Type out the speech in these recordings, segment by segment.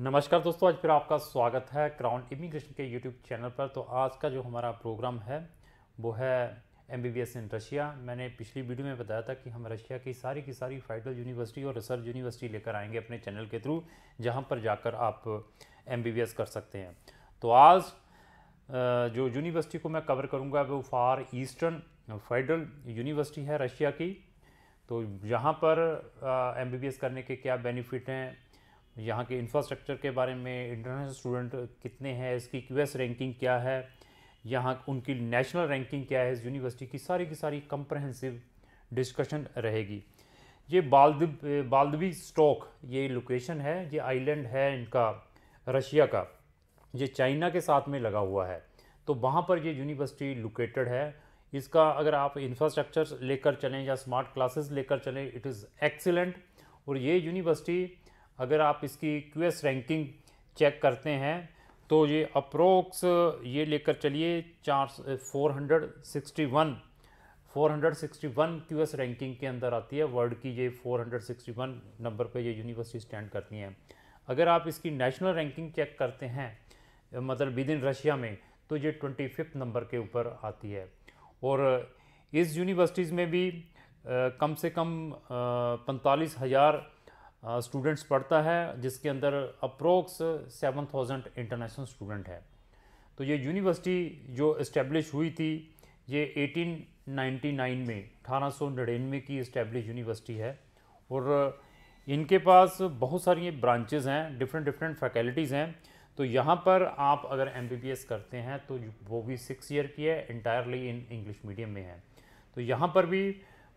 नमस्कार दोस्तों आज फिर आपका स्वागत है क्राउन इमिग्रेशन के यूट्यूब चैनल पर तो आज का जो हमारा प्रोग्राम है वो है M B B S in Russia मैंने पिछली वीडियो में बताया था कि हम रशिया की सारी की सारी फेडरल यूनिवर्सिटी और रिसर्च यूनिवर्सिटी लेकर आएंगे अपने चैनल के थ्रू जहाँ पर जाकर आप एम बी बी एस कर सकते हैं तो आज जो यूनिवर्सिटी को मैं कवर करूँगा वो फार ईस्टर्न फेडरल यूनिवर्सिटी है रशिया की तो यहाँ पर एम बी बी एस करने के क्या बेनिफिट हैं यहाँ के इंफ्रास्ट्रक्चर के बारे में इंटरनेशनल स्टूडेंट कितने हैं इसकी क्यूएस रैंकिंग क्या है यहाँ उनकी नेशनल रैंकिंग क्या है इस यूनिवर्सिटी की सारी की सारी कंप्रहेंसिव डिस्कशन रहेगी ये बालदीप बालदवी स्टॉक ये लोकेशन है ये आइलैंड है इनका रशिया का ये चाइना के साथ में लगा हुआ है तो वहाँ पर ये यूनिवर्सिटी लोकेटेड है इसका अगर आप इंफ्रास्ट्रक्चर लेकर चलें या स्मार्ट क्लासेस लेकर चलें इट इज़ एक्सीलेंट और ये यूनिवर्सिटी अगर आप इसकी क्यू रैंकिंग चेक करते हैं तो ये अप्रोक्स ये लेकर चलिए चार four hundred sixty one four hundred sixty one Q S ranking के अंदर आती है वर्ल्ड की ये four hundred sixty one number पर ये यूनिवर्सिटी स्टैंड करती हैं अगर आप इसकी नेशनल रैंकिंग चेक करते हैं मतलब विद इन रशिया में तो ये ट्वेंटी फिफ्थ नंबर के ऊपर आती है और इस यूनिवर्सिटीज़ में भी आ, कम से कम पैंतालीस हज़ार स्टूडेंट्स पढ़ता है जिसके अंदर approx seven thousand international student है तो ये यूनिवर्सिटी जो इस्टेब्लिश हुई थी ये 1899 में अठारह की इस्टेब्लिश यूनिवर्सिटी है और इनके पास बहुत सारी ब्रांचेस ब्रांचेज़ हैं डिफरेंट डिफरेंट फैकल्टीज़ हैं तो यहाँ पर आप अगर एम करते हैं तो वो भी सिक्स ईयर की है इंटायरली इन इंग्लिश मीडियम में है तो यहाँ पर भी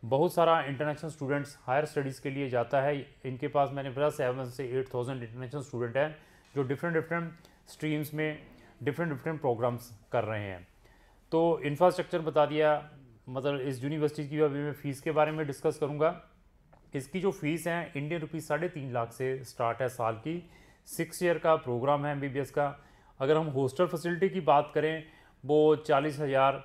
बहुत सारा इंटरनेशनल स्टूडेंट्स हायर स्टडीज़ के लिए जाता है इनके पास मैंने बताया सेवन से एट थाउजेंड इंटरनेशनल स्टूडेंट हैं जो डिफरेंट डिफरेंट स्ट्रीम्स में डिफरेंट डिफरेंट प्रोग्राम्स कर रहे हैं तो इंफ्रास्ट्रक्चर बता दिया मतलब इस यूनिवर्सिटी की अभी मैं फ़ीस के बारे में डिस्कस करूँगा इसकी जो फ़ीस है इंडियन रुपीज़ साढ़े तीन लाख से स्टार्ट है साल की सिक्स ईयर का प्रोग्राम है एम का अगर हम हॉस्टल फैसिलिटी की बात करें वो चालीस हज़ार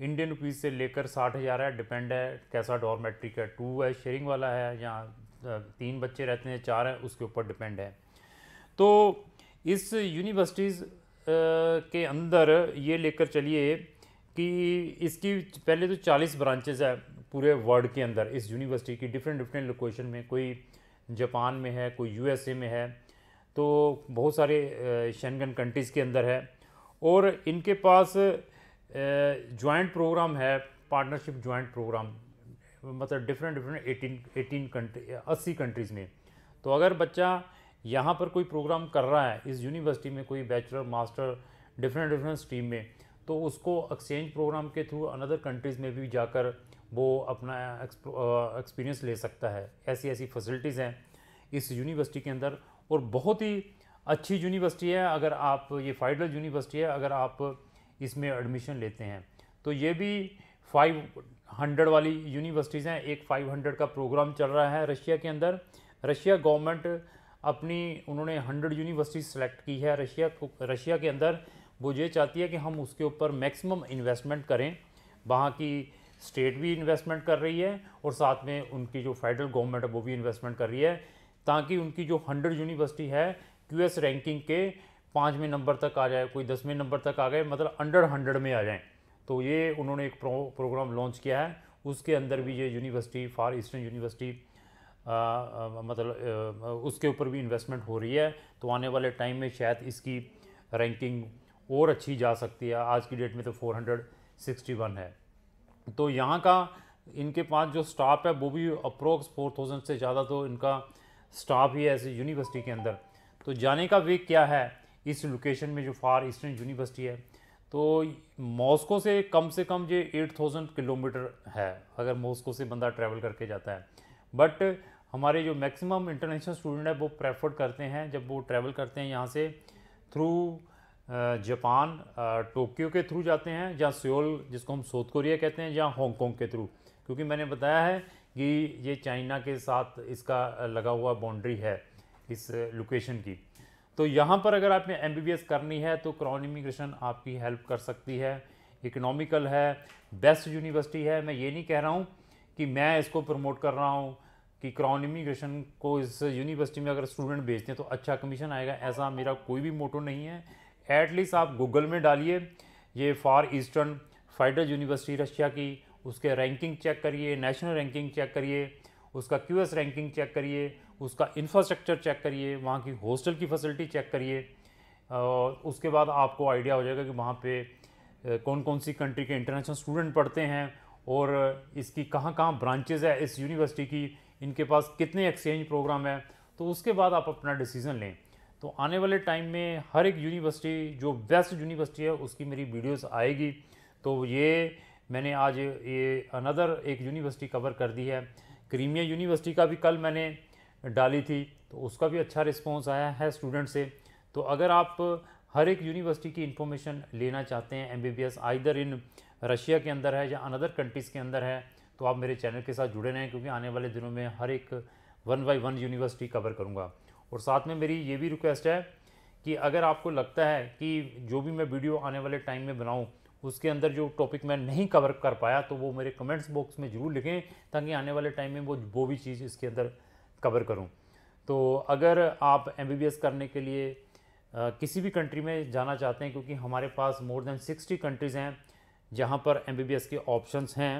इंडियन रुपीज़ से लेकर साठ हज़ार है डिपेंड है कैसा डॉर्मेट्रिक है टू है शेयरिंग वाला है या तीन बच्चे रहते हैं चार हैं उसके ऊपर डिपेंड है तो इस यूनिवर्सिटीज़ के अंदर ये लेकर चलिए कि इसकी पहले तो चालीस ब्रांचेज है पूरे वर्ल्ड के अंदर इस यूनिवर्सिटी की डिफरेंट डिफरेंट लोकेशन में कोई जापान में है कोई यूएसए में है तो बहुत सारे शेंगन कंट्रीज़ के अंदर है और इनके पास जॉइंट प्रोग्राम है पार्टनरशिप जॉइंट प्रोग्राम मतलब different different eighteen eighteen country अस्सी कंट्रीज़ में तो अगर बच्चा यहाँ पर कोई प्रोग्राम कर रहा है इस यूनिवर्सिटी में कोई bachelor master different different stream में तो उसको एक्सचेंज प्रोग्राम के थ्रू अनदर कंट्रीज़ में भी जाकर वो अपना एक्सपीरियंस ले सकता है ऐसी ऐसी फैसिलिटीज़ हैं इस यूनिवर्सिटी के अंदर और बहुत ही अच्छी यूनिवर्सिटी है अगर आप ये फाइडल यूनिवर्सिटी है अगर आप इसमें एडमिशन लेते हैं तो ये भी 500 वाली यूनिवर्सिटीज़ हैं एक 500 का प्रोग्राम चल रहा है रशिया के अंदर रशिया गवर्नमेंट अपनी उन्होंने 100 यूनिवर्सिटी सेलेक्ट की है रशिया को रशिया के अंदर वो ये चाहती है कि हम उसके ऊपर मैक्सिमम इन्वेस्टमेंट करें वहाँ की स्टेट भी इन्वेस्टमेंट कर रही है और साथ में उनकी जो फेडरल गवर्नमेंट है वो भी इन्वेस्टमेंट कर रही है ताकि उनकी जो हंड्रेड यूनिवर्सिटी है क्यूएस रैंकिंग के पाँचवें नंबर तक आ जाए कोई दसवें नंबर तक आ गए मतलब अंडर हंड्रेड में आ जाएँ तो ये उन्होंने एक प्रो, प्रोग्राम लॉन्च किया है उसके अंदर भी ये यूनिवर्सिटी फार ईस्टर्न यूनिवर्सिटी मतलब आ, उसके ऊपर भी इन्वेस्टमेंट हो रही है तो आने वाले टाइम में शायद इसकी रैंकिंग और अच्छी जा सकती है आज की डेट में तो 461 है तो यहाँ का इनके पास जो स्टाफ है वो भी अप्रोक्स 4000 से ज़्यादा तो इनका स्टाफ ही है ऐसे यूनिवर्सिटी के अंदर तो जाने का वे क्या है इस लोकेशन में जो फार ईस्टर्न यूनिवर्सिटी है तो मॉस्को से कम से कम ये 8000 किलोमीटर है अगर मॉस्को से बंदा ट्रैवल करके जाता है बट हमारे जो मैक्सिमम इंटरनेशनल स्टूडेंट है वो प्रेफर करते हैं जब वो ट्रैवल करते हैं यहाँ से थ्रू जापान टोक्यो के थ्रू जाते हैं या सियोल जिसको हम साउथ कोरिया कहते हैं या हांगकॉन्ग के थ्रू क्योंकि मैंने बताया है कि ये चाइना के साथ इसका लगा हुआ बाउंड्री है इस लोकेशन की तो यहाँ पर अगर आपने एम करनी है तो क्रॉन इमिग्रेशन आपकी हेल्प कर सकती है इकोनॉमिकल है बेस्ट यूनिवर्सिटी है मैं ये नहीं कह रहा हूँ कि मैं इसको प्रमोट कर रहा हूँ कि क्रॉन इमिग्रेशन को इस यूनिवर्सिटी में अगर स्टूडेंट भेजते हैं तो अच्छा कमीशन आएगा ऐसा मेरा कोई भी मोटो नहीं है एटलीस्ट आप गूगल में डालिए ये far eastern federal university Russia की उसके रैंकिंग चेक करिए नेशनल रैंकिंग चेक करिए उसका क्यूएस रैंकिंग चेक करिए उसका इंफ्रास्ट्रक्चर चेक करिए वहाँ की हॉस्टल की फैसिलिटी चेक करिए उसके बाद आपको आइडिया हो जाएगा कि वहाँ पे कौन कौन सी कंट्री के इंटरनेशनल स्टूडेंट पढ़ते हैं और इसकी कहाँ कहाँ ब्रांचेज़ है इस यूनिवर्सिटी की इनके पास कितने एक्सचेंज प्रोग्राम है तो उसके बाद आप अपना डिसीज़न लें तो आने वाले टाइम में हर एक यूनिवर्सिटी जो बेस्ट यूनिवर्सिटी है उसकी मेरी वीडियोस आएगी तो ये मैंने आज ये अनदर एक यूनिवर्सिटी कवर कर दी है क्रीमिया यूनिवर्सिटी का भी कल मैंने डाली थी तो उसका भी अच्छा रिस्पॉन्स आया है स्टूडेंट से तो अगर आप हर एक यूनिवर्सिटी की इन्फॉर्मेशन लेना चाहते हैं M B B S either in Russia के अंदर है या अनदर कंट्रीज़ के अंदर है तो आप मेरे चैनल के साथ जुड़े रहें क्योंकि आने वाले दिनों में हर एक one by one university cover करूँगा और साथ में मेरी ये भी रिक्वेस्ट है कि अगर आपको लगता है कि जो भी मैं वीडियो आने वाले टाइम में बनाऊँ उसके अंदर जो टॉपिक मैं नहीं कवर कर पाया तो वो मेरे कमेंट्स बॉक्स में ज़रूर लिखें ताकि आने वाले टाइम में वो वो भी चीज़ इसके अंदर कवर करूँ तो अगर आप एम करने के लिए किसी भी कंट्री में जाना चाहते हैं क्योंकि हमारे पास मोर देन सिक्सटी कंट्रीज़ हैं जहाँ पर एम के ऑप्शंस हैं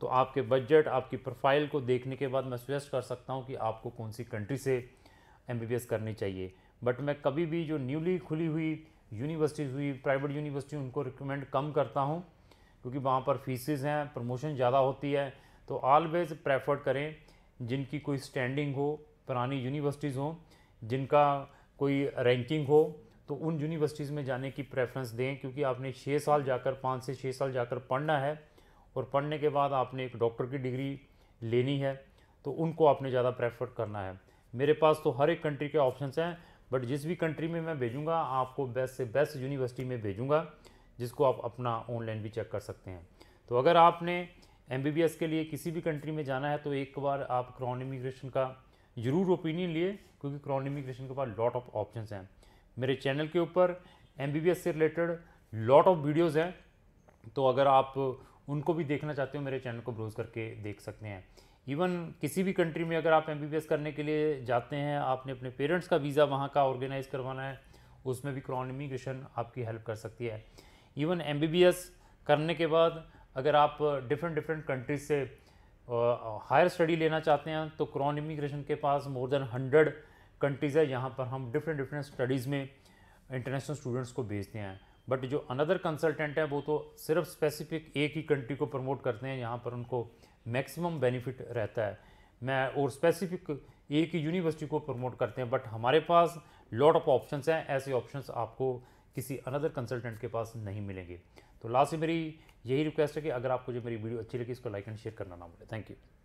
तो आपके बजट आपकी प्रोफाइल को देखने के बाद मैं सजेस्ट कर सकता हूँ कि आपको कौन सी कंट्री से एम करनी चाहिए बट मैं कभी भी जो न्यूली खुली हुई यूनिवर्सिटीज़ हुई प्राइवेट यूनिवर्सिटी उनको रिकमेंड कम करता हूँ क्योंकि वहाँ पर फीसेज हैं प्रमोशन ज़्यादा होती है तो ऑलवेज़ प्रेफर्ड करें जिनकी कोई स्टैंडिंग हो पुरानी यूनिवर्सिटीज़ हों जिनका कोई रैंकिंग हो तो उन यूनिवर्सिटीज़ में जाने की प्रेफरेंस दें क्योंकि आपने छः साल जाकर पाँच से छः साल जाकर पढ़ना है और पढ़ने के बाद आपने एक डॉक्टर की डिग्री लेनी है तो उनको आपने ज़्यादा प्रेफर करना है मेरे पास तो हर एक कंट्री के ऑप्शन हैं बट जिस भी कंट्री में मैं भेजूँगा आपको बेस्ट से बेस्ट यूनिवर्सिटी में भेजूँगा जिसको आप अपना ऑनलाइन भी चेक कर सकते हैं तो अगर आपने एम के लिए किसी भी कंट्री में जाना है तो एक बार आप क्रॉन इमिग्रेशन का ज़रूर ओपिनियन लिए क्योंकि क्रॉन इमिग्रेशन के पास लॉट ऑफ ऑप्शंस हैं मेरे चैनल के ऊपर एम से रिलेटेड लॉट ऑफ वीडियोज़ हैं तो अगर आप उनको भी देखना चाहते हो मेरे चैनल को ब्रोज करके देख सकते हैं इवन किसी भी कंट्री में अगर आप एम करने के लिए जाते हैं आपने अपने पेरेंट्स का वीज़ा वहाँ का ऑर्गेनाइज़ करवाना है उसमें भी क्रॉन इमिग्रेशन आपकी हेल्प कर सकती है इवन एम करने के बाद अगर आप डिफरेंट डिफरेंट कंट्रीज से हायर स्टडी लेना चाहते हैं तो क्रॉन इमिग्रेशन के पास मोर देन हंड्रेड कंट्रीज़ है यहाँ पर हम डिफरेंट डिफरेंट स्टडीज़ में इंटरनेशनल स्टूडेंट्स को भेजते हैं बट जो अनदर कंसल्टेंट है वो तो सिर्फ स्पेसिफिक एक ही कंट्री को प्रमोट करते हैं यहाँ पर उनको मैक्सिमम बेनिफिट रहता है मैं और स्पेसिफिक एक ही यूनिवर्सिटी को प्रमोट करते हैं बट हमारे पास लॉट ऑफ ऑप्शंस हैं ऐसे ऑप्शंस आपको किसी अनदर कंसल्टेंट के पास नहीं मिलेंगे तो लास्ट से मेरी यही रिक्वेस्ट है कि अगर आपको जो मेरी वीडियो अच्छी लगी इसको लाइक एंड शेयर करना ना भूलें थैंक यू